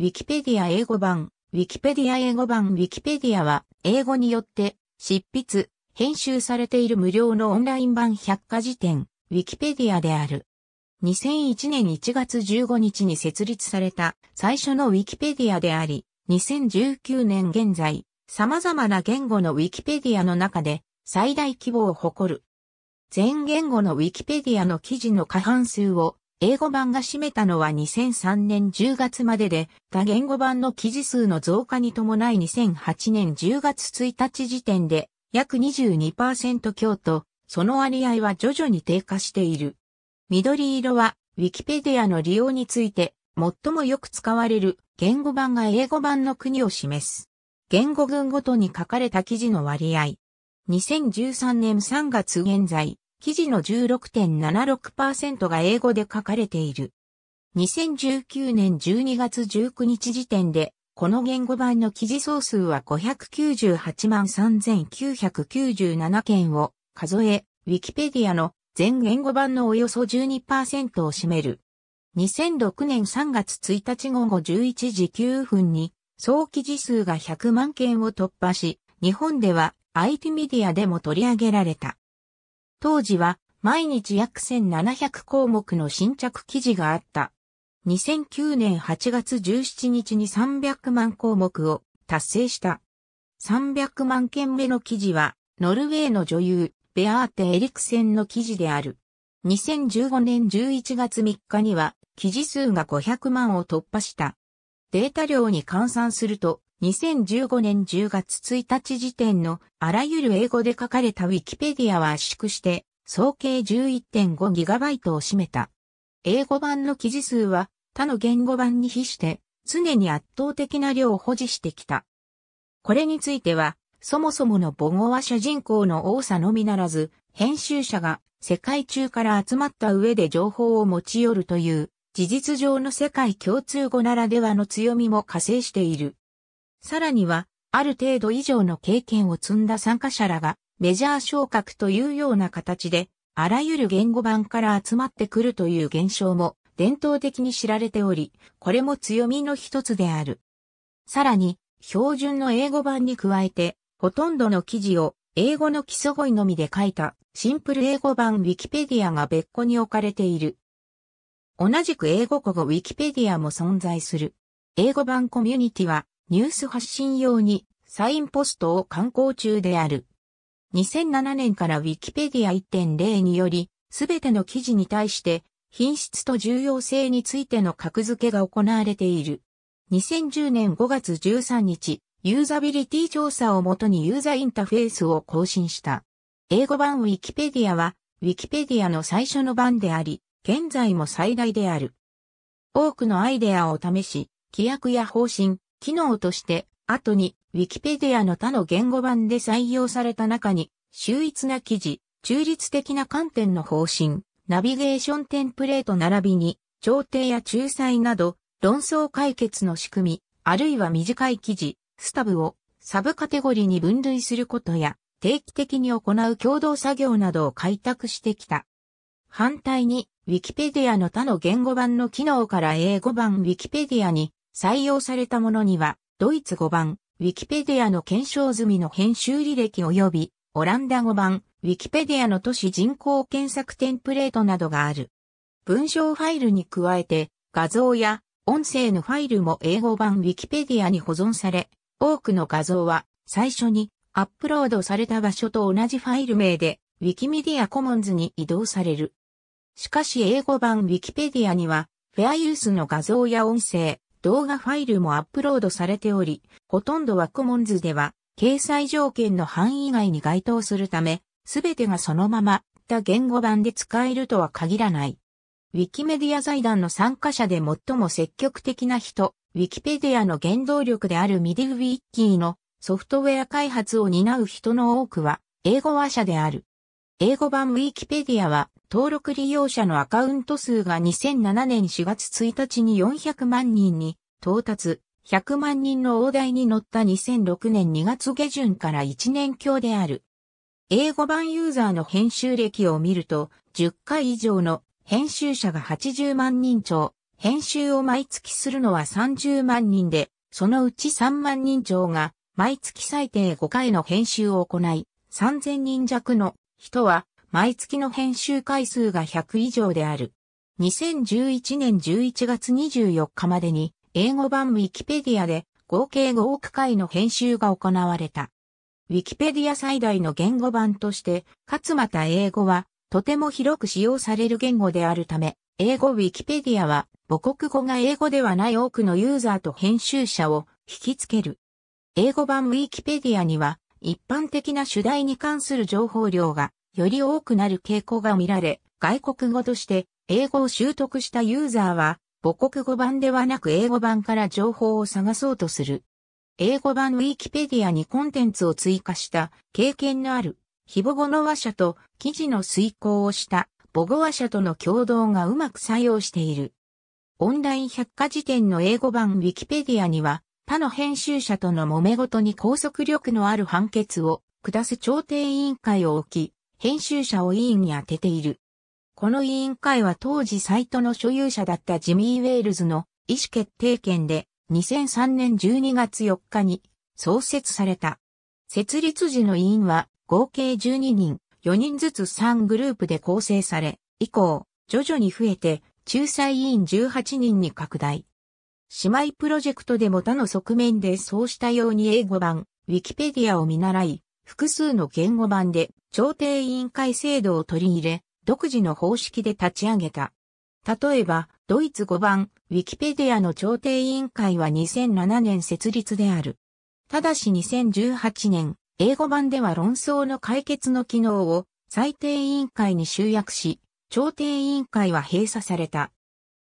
ウィキペディア英語版、ウィキペディア英語版ウィキペディアは、英語によって、執筆、編集されている無料のオンライン版百科事典、ウィキペディアである。2001年1月15日に設立された最初のウィキペディアであり、2019年現在、様々な言語のウィキペディアの中で最大規模を誇る。全言語のウィキペディアの記事の過半数を英語版が占めたのは2003年10月までで、多言語版の記事数の増加に伴い2008年10月1日時点で約22%強と、その割合は徐々に低下している。緑色は、ウィキペディアの利用について、最もよく使われる言語版が英語版の国を示す。言語群ごとに書かれた記事の割合。2013年3月現在、記事の16.76%が英語で書かれている。2019年12月19日時点で、この言語版の記事総数は598万3997件を数え、ウィキペディアの全言語版のおよそ12%を占める。2006年3月1日午後11時9分に、総記事数が100万件を突破し、日本では IT メディアでも取り上げられた。当時は毎日約1700項目の新着記事があった。2009年8月17日に300万項目を達成した。300万件目の記事は、ノルウェーの女優、ベアーテ・エリクセンの記事である。2015年11月3日には、記事数が500万を突破した。データ量に換算すると、2015年10月1日時点のあらゆる英語で書かれたウィキペディアは圧縮して総計 11.5GB を占めた。英語版の記事数は他の言語版に比して常に圧倒的な量を保持してきた。これについてはそもそもの母語話者人口の多さのみならず編集者が世界中から集まった上で情報を持ち寄るという事実上の世界共通語ならではの強みも加勢している。さらには、ある程度以上の経験を積んだ参加者らが、メジャー昇格というような形で、あらゆる言語版から集まってくるという現象も伝統的に知られており、これも強みの一つである。さらに、標準の英語版に加えて、ほとんどの記事を英語の基礎語彙のみで書いたシンプル英語版 Wikipedia が別個に置かれている。同じく英語語語 Wikipedia も存在する。英語版コミュニティはニュース発信用にサインポストを刊行中である。2007年から Wikipedia 1.0により、すべての記事に対して品質と重要性についての格付けが行われている。2010年5月13日、ユーザビリティ調査をもとにユーザーインターフェースを更新した。英語版 Wikipedia は、Wikipedia の最初の版であり、現在も最大である。多くのアイデアを試し、規約や方針、機能として、後に Wikipedia の他の言語版で採用された中に、秀逸な記事、中立的な観点の方針、ナビゲーションテンプレート並びに、調停や仲裁など、論争解決の仕組み、あるいは短い記事、スタブをサブカテゴリーに分類することや、定期的に行う共同作業などを開拓してきた。反対に、Wikipedia の他の言語版の機能から英語版 Wikipedia に採用されたものには、ドイツ語版、ウィキペディアの検証済みの編集履歴及び、オランダ語版、ウィキペディアの都市人口検索テンプレートなどがある。文章ファイルに加えて、画像や音声のファイルも英語版ウィキペディアに保存され、多くの画像は最初にアップロードされた場所と同じファイル名で、ウィキメディアコモンズに移動される。しかし英語版ウィキペディアには、フェアユースの画像や音声、動画ファイルもアップロードされており、ほとんどはコモンズでは、掲載条件の範囲外に該当するため、すべてがそのまま、他言語版で使えるとは限らない。ウィキメディア財団の参加者で最も積極的な人、ウィキペディアの原動力であるミディウィッキーのソフトウェア開発を担う人の多くは、英語話者である。英語版ウィキペディアは、登録利用者のアカウント数が2007年4月1日に400万人に到達、100万人の大台に乗った2006年2月下旬から1年強である。英語版ユーザーの編集歴を見ると、10回以上の編集者が80万人超、編集を毎月するのは30万人で、そのうち3万人超が毎月最低5回の編集を行い、3000人弱の人は毎月の編集回数が100以上である。2011年11月24日までに、英語版ウィキペディアで合計5億回の編集が行われた。ウィキペディア最大の言語版として、かつまた英語はとても広く使用される言語であるため、英語ウィキペディアは母国語が英語ではない多くのユーザーと編集者を引きつける。英語版ウィキペディアには一般的な主題に関する情報量がより多くなる傾向が見られ、外国語として英語を習得したユーザーは母国語版ではなく英語版から情報を探そうとする。英語版ウィキペディアにコンテンツを追加した経験のある非母語の話者と記事の遂行をした母語話者との共同がうまく作用している。オンライン百科事典の英語版ウィキペディアには他の編集者との揉め事に拘束力のある判決を下す調停委員会を置き、編集者を委員に充てている。この委員会は当時サイトの所有者だったジミー・ウェールズの意思決定権で2003年12月4日に創設された。設立時の委員は合計12人、4人ずつ3グループで構成され、以降、徐々に増えて、仲裁委員18人に拡大。姉妹プロジェクトでも他の側面でそうしたように英語版、ウィキペディアを見習い、複数の言語版で調停委員会制度を取り入れ、独自の方式で立ち上げた。例えば、ドイツ語版、ウィキペディアの調停委員会は2007年設立である。ただし2018年、英語版では論争の解決の機能を最低委員会に集約し、調停委員会は閉鎖された。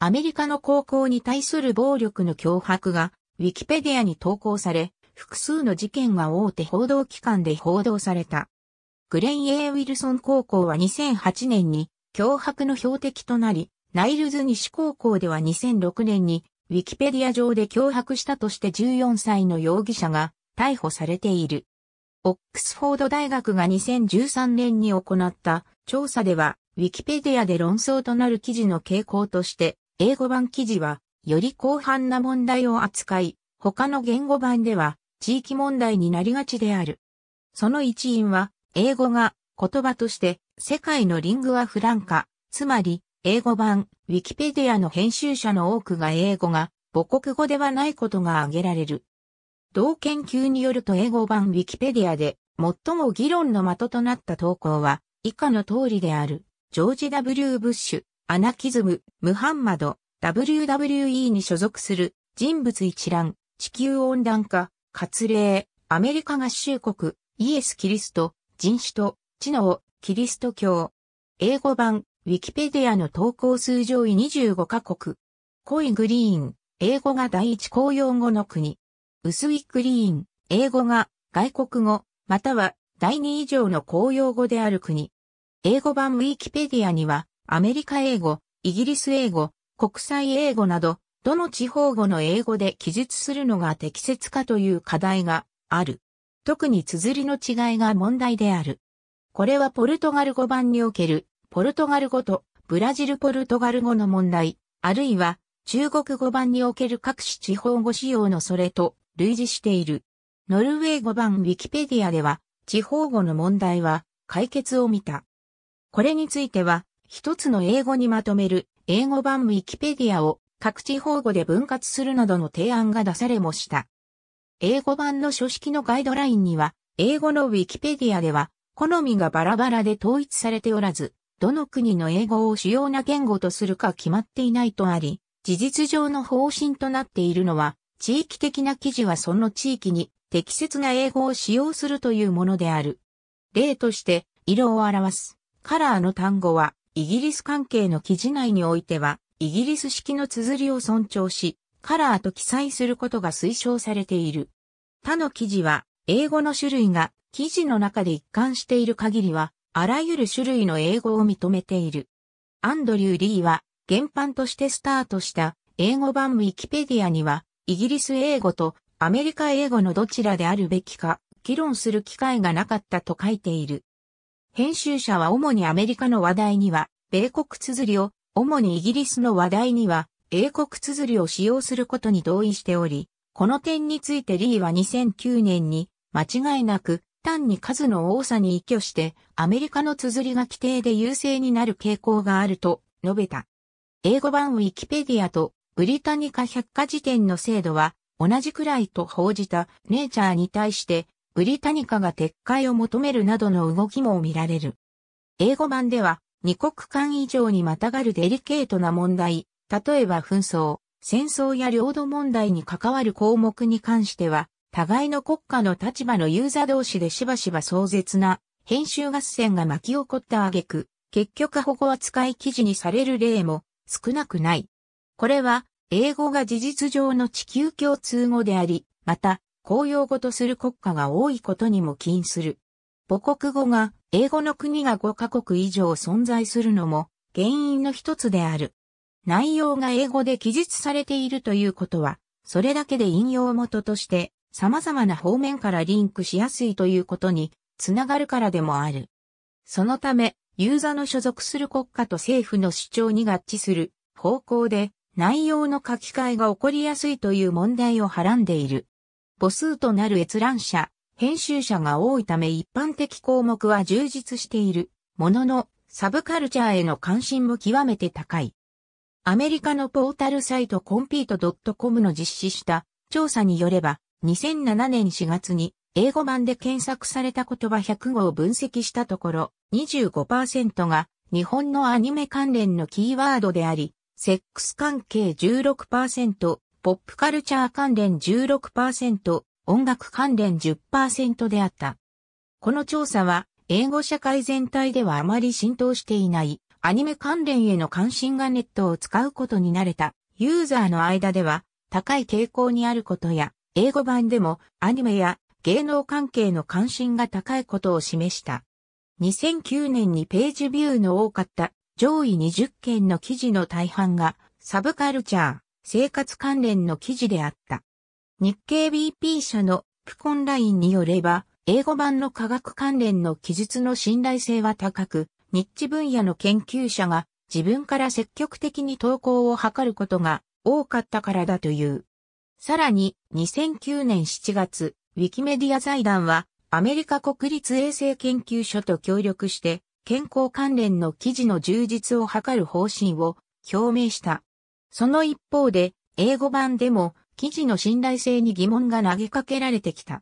アメリカの高校に対する暴力の脅迫が、ウィキペディアに投稿され、複数の事件が大手報道機関で報道された。グレン・エウィルソン高校は2008年に脅迫の標的となり、ナイルズ西高校では2006年にウィキペディア上で脅迫したとして14歳の容疑者が逮捕されている。オックスフォード大学が2013年に行った調査では、ウィキペディアで論争となる記事の傾向として、英語版記事は、より広範な問題を扱い、他の言語版では、地域問題になりがちである。その一因は、英語が言葉として世界のリングはフランカ、つまり英語版ウィキペディアの編集者の多くが英語が母国語ではないことが挙げられる。同研究によると英語版ウィキペディアで最も議論の的となった投稿は以下の通りである。ジョージ・ W・ ブッシュ、アナキズム、ムハンマド、WWE に所属する人物一覧、地球温暖化、割礼、アメリカ合衆国、イエス・キリスト、人種と、知能、キリスト教。英語版、ウィキペディアの投稿数上位25カ国。濃いグリーン、英語が第一公用語の国。薄いグリーン、英語が外国語、または第二以上の公用語である国。英語版ウィキペディアには、アメリカ英語、イギリス英語、国際英語など、どの地方語の英語で記述するのが適切かという課題がある。特に綴りの違いが問題である。これはポルトガル語版におけるポルトガル語とブラジルポルトガル語の問題、あるいは中国語版における各種地方語使用のそれと類似している。ノルウェー語版ウィキペディアでは地方語の問題は解決を見た。これについては一つの英語にまとめる英語版ウィキペディアを各地方語で分割するなどの提案が出されもした。英語版の書式のガイドラインには、英語のウィキペディアでは、好みがバラバラで統一されておらず、どの国の英語を主要な言語とするか決まっていないとあり、事実上の方針となっているのは、地域的な記事はその地域に適切な英語を使用するというものである。例として、色を表す、カラーの単語は、イギリス関係の記事内においては、イギリス式の綴りを尊重し、カラーと記載することが推奨されている。他の記事は、英語の種類が記事の中で一貫している限りは、あらゆる種類の英語を認めている。アンドリュー・リーは、原版としてスタートした英語版ウィキペディアには、イギリス英語とアメリカ英語のどちらであるべきか、議論する機会がなかったと書いている。編集者は主にアメリカの話題には、米国綴りを主にイギリスの話題には、英国綴りを使用することに同意しており、この点についてリーは2009年に、間違いなく、単に数の多さに依拠して、アメリカの綴りが規定で優勢になる傾向があると述べた。英語版ウィキペディアとブリタニカ百科事典の制度は同じくらいと報じたネイチャーに対してブリタニカが撤回を求めるなどの動きも見られる。英語版では二国間以上にまたがるデリケートな問題、例えば紛争、戦争や領土問題に関わる項目に関しては、互いの国家の立場のユーザー同士でしばしば壮絶な編集合戦が巻き起こった挙句、結局保護扱い記事にされる例も少なくない。これは、英語が事実上の地球共通語であり、また、公用語とする国家が多いことにも起因する。母国語が英語の国が5カ国以上存在するのも原因の一つである。内容が英語で記述されているということは、それだけで引用元として様々な方面からリンクしやすいということにつながるからでもある。そのため、ユーザーの所属する国家と政府の主張に合致する方向で内容の書き換えが起こりやすいという問題をはらんでいる。母数となる閲覧者、編集者が多いため一般的項目は充実しているものの、サブカルチャーへの関心も極めて高い。アメリカのポータルサイトコンピート .com の実施した調査によれば、2007年4月に英語版で検索された言葉100語を分析したところ、25%が日本のアニメ関連のキーワードであり、セックス関係16%、ポップカルチャー関連16%、音楽関連10%であった。この調査は、英語社会全体ではあまり浸透していない、アニメ関連への関心がネットを使うことに慣れた、ユーザーの間では、高い傾向にあることや、英語版でもアニメや芸能関係の関心が高いことを示した。2009年にページビューの多かった上位20件の記事の大半がサブカルチャー、生活関連の記事であった。日経 BP 社のプコンラインによれば、英語版の科学関連の記述の信頼性は高く、ニッチ分野の研究者が自分から積極的に投稿を図ることが多かったからだという。さらに、2009年7月、ウィキメディア財団は、アメリカ国立衛生研究所と協力して、健康関連の記事の充実を図る方針を表明した。その一方で、英語版でも記事の信頼性に疑問が投げかけられてきた。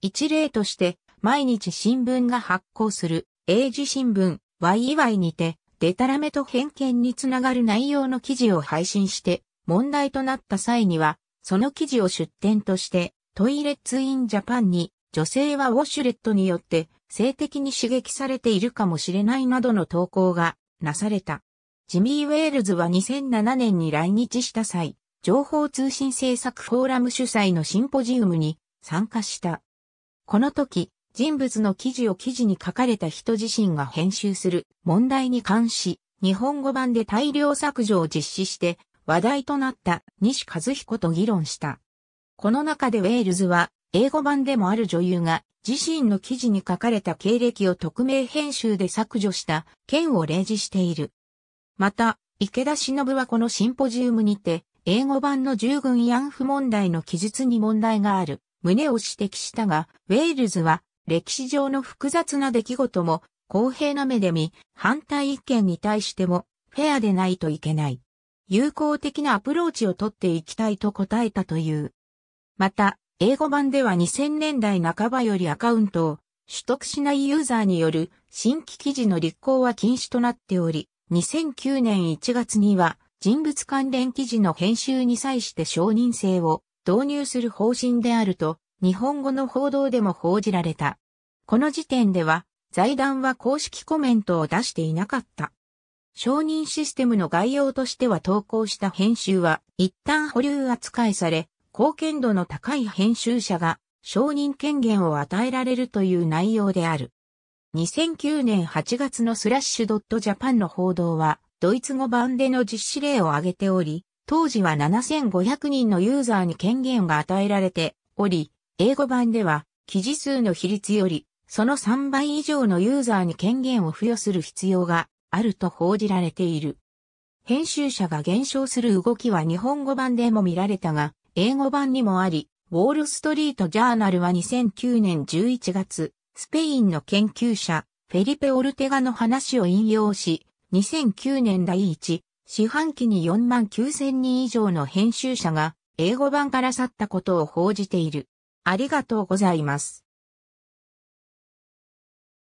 一例として、毎日新聞が発行する、英字新聞、y y にて、デタラメと偏見につながる内容の記事を配信して、問題となった際には、その記事を出展として、トイレッツインジャパンに、女性はウォシュレットによって、性的に刺激されているかもしれないなどの投稿がなされた。ジミー・ウェールズは2007年に来日した際、情報通信政策フォーラム主催のシンポジウムに参加した。この時、人物の記事を記事に書かれた人自身が編集する問題に関し、日本語版で大量削除を実施して話題となった西和彦と議論した。この中でウェールズは英語版でもある女優が自身の記事に書かれた経歴を匿名編集で削除した件を例示している。また、池田忍はこのシンポジウムにて英語版の従軍慰安婦問題の記述に問題がある旨を指摘したが、ウェールズは歴史上の複雑な出来事も公平な目で見、反対意見に対してもフェアでないといけない。友好的なアプローチをとっていきたいと答えたという。また、英語版では2000年代半ばよりアカウントを取得しないユーザーによる新規記事の立候は禁止となっており、2009年1月には人物関連記事の編集に際して承認制を導入する方針であると、日本語の報道でも報じられた。この時点では、財団は公式コメントを出していなかった。承認システムの概要としては投稿した編集は一旦保留扱いされ、貢献度の高い編集者が承認権限を与えられるという内容である。2009年8月のスラッシュドットジャパンの報道は、ドイツ語版での実施例を挙げており、当時は7500人のユーザーに権限が与えられており、英語版では記事数の比率より、その3倍以上のユーザーに権限を付与する必要があると報じられている。編集者が減少する動きは日本語版でも見られたが、英語版にもあり、ウォールストリートジャーナルは2009年11月、スペインの研究者、フェリペ・オルテガの話を引用し、2009年第1四半期に4万9000人以上の編集者が英語版から去ったことを報じている。ありがとうございます。